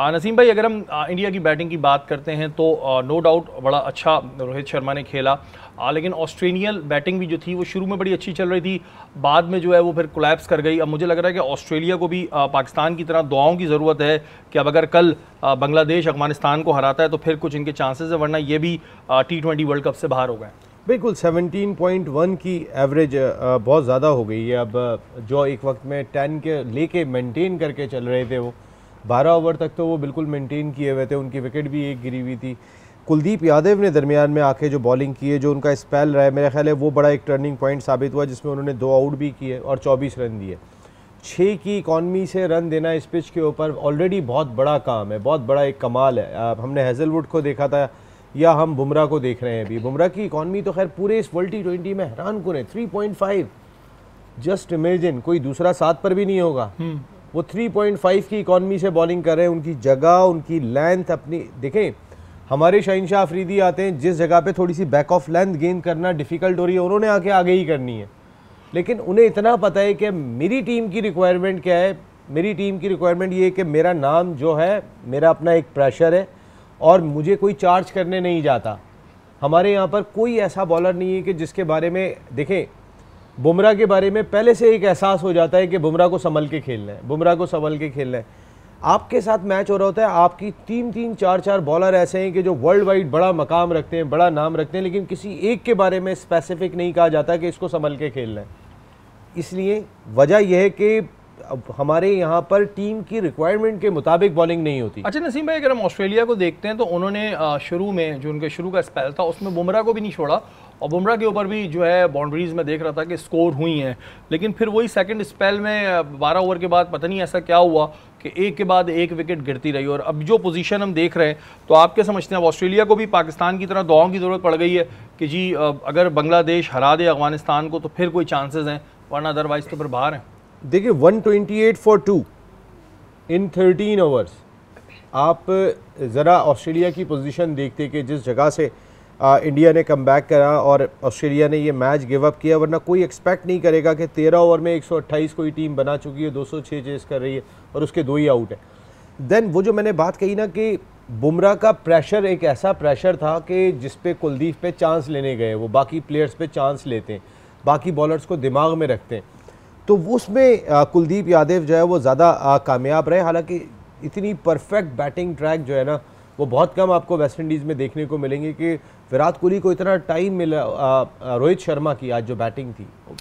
नसीम भाई अगर हम इंडिया की बैटिंग की बात करते हैं तो नो डाउट बड़ा अच्छा रोहित शर्मा ने खेला लेकिन ऑस्ट्रेलियन बैटिंग भी जो थी वो शुरू में बड़ी अच्छी चल रही थी बाद में जो है वो फिर कोलैप्स कर गई अब मुझे लग रहा है कि ऑस्ट्रेलिया को भी पाकिस्तान की तरह दुआओं की ज़रूरत है कि अब अगर कल बांग्लादेश अफगानिस्तान को हराता है तो फिर कुछ इनके चांसेज है वरना ये भी टी ट्वेंटी वर्ल्ड कप से बाहर हो गए बिल्कुल 17.1 की एवरेज बहुत ज़्यादा हो गई है अब जो एक वक्त में 10 के लेके मेंटेन करके चल रहे थे वो बारह ओवर तक तो वो बिल्कुल मेंटेन किए हुए थे उनकी विकेट भी एक गिरी हुई थी कुलदीप यादव ने दरमियान में आके जो बॉलिंग की है जो उनका स्पेल रहा है मेरा ख्याल है वो बड़ा एक टर्निंग पॉइंट साबित हुआ जिसमें उन्होंने दो आउट भी किए और चौबीस रन दिए छः की इकॉनमी से रन देना इस पिच के ऊपर ऑलरेडी बहुत बड़ा काम है बहुत बड़ा एक कमाल है हमने हेजलवुड को देखा था या हम बुमराह को देख रहे हैं अभी बुमराह की इकॉनमी तो खैर पूरे इस वर्ल्ड टी ट्वेंटी में हैरान कन है three point five just imagine कोई दूसरा सात पर भी नहीं होगा हम्म। वो 3.5 की इकॉनमी से बॉलिंग कर रहे हैं उनकी जगह उनकी लेंथ अपनी देखें हमारे शाह आफरीदी आते हैं जिस जगह पे थोड़ी सी बैक ऑफ लेंथ गेन करना डिफ़िकल्ट हो रही है उन्होंने आके आगे ही करनी है लेकिन उन्हें इतना पता है कि मेरी टीम की रिक्वायरमेंट क्या है मेरी टीम की रिक्वायरमेंट ये है कि मेरा नाम जो है मेरा अपना एक प्रेशर है और मुझे कोई चार्ज करने नहीं जाता हमारे यहाँ पर कोई ऐसा बॉलर नहीं है कि जिसके बारे में देखें बुमराह के बारे में पहले से एक एहसास हो जाता है कि बुमराह को संभल के खेलना है बुमराह को संभल के खेलना है आपके साथ मैच हो रहा होता है आपकी तीन तीन चार चार बॉलर ऐसे हैं कि जो वर्ल्ड वाइड बड़ा मकाम रखते हैं बड़ा नाम रखते हैं लेकिन किसी एक के बारे में स्पेसिफिक नहीं कहा जाता कि इसको संभल के खेलना है इसलिए वजह यह है कि हमारे यहाँ पर टीम की रिक्वायरमेंट के मुताबिक बॉलिंग नहीं होती अच्छा नसीम भाई अगर हम ऑस्ट्रेलिया को देखते हैं तो उन्होंने शुरू में जो उनके शुरू का स्पेल था उसमें बुमराह को भी नहीं छोड़ा और बुमराह के ऊपर भी जो है बाउंड्रीज में देख रहा था कि स्कोर हुई हैं लेकिन फिर वही सेकंड स्पेल में बारह ओवर के बाद पता नहीं ऐसा क्या हुआ कि एक के बाद एक विकेट गिरती रही और अब जो पोजीशन हम देख रहे हैं तो आप क्या समझते हैं ऑस्ट्रेलिया को भी पाकिस्तान की तरह दुआओं की ज़रूरत पड़ गई है कि जी अगर बांग्लादेश हरा दे अफगानिस्तान को तो फिर कोई चांसेज़ हैं वरना अदरवाइज तो फिर बाहर हैं देखिए one for two in thirteen overs आप ज़रा ऑस्ट्रेलिया की पोजिशन देखते कि जिस जगह से आ, इंडिया ने कम बैक करा और ऑस्ट्रेलिया ने ये मैच गिव अप किया वरना कोई एक्सपेक्ट नहीं करेगा कि तेरह ओवर में एक कोई टीम बना चुकी है दो चेस कर रही है और उसके दो ही आउट है देन वो जो मैंने बात कही ना कि बुमराह का प्रेशर एक ऐसा प्रेशर था कि जिस पे कुलदीप पे चांस लेने गए वो बाकी प्लेयर्स पे चांस लेते हैं बाकी बॉलर्स को दिमाग में रखते हैं तो उसमें कुलदीप यादव जो है वो ज़्यादा कामयाब रहे हालांकि इतनी परफेक्ट बैटिंग ट्रैक जो है ना वो बहुत कम आपको वेस्ट इंडीज़ में देखने को मिलेंगे कि विराट कोहली को इतना टाइम मिला रोहित शर्मा की आज जो बैटिंग थी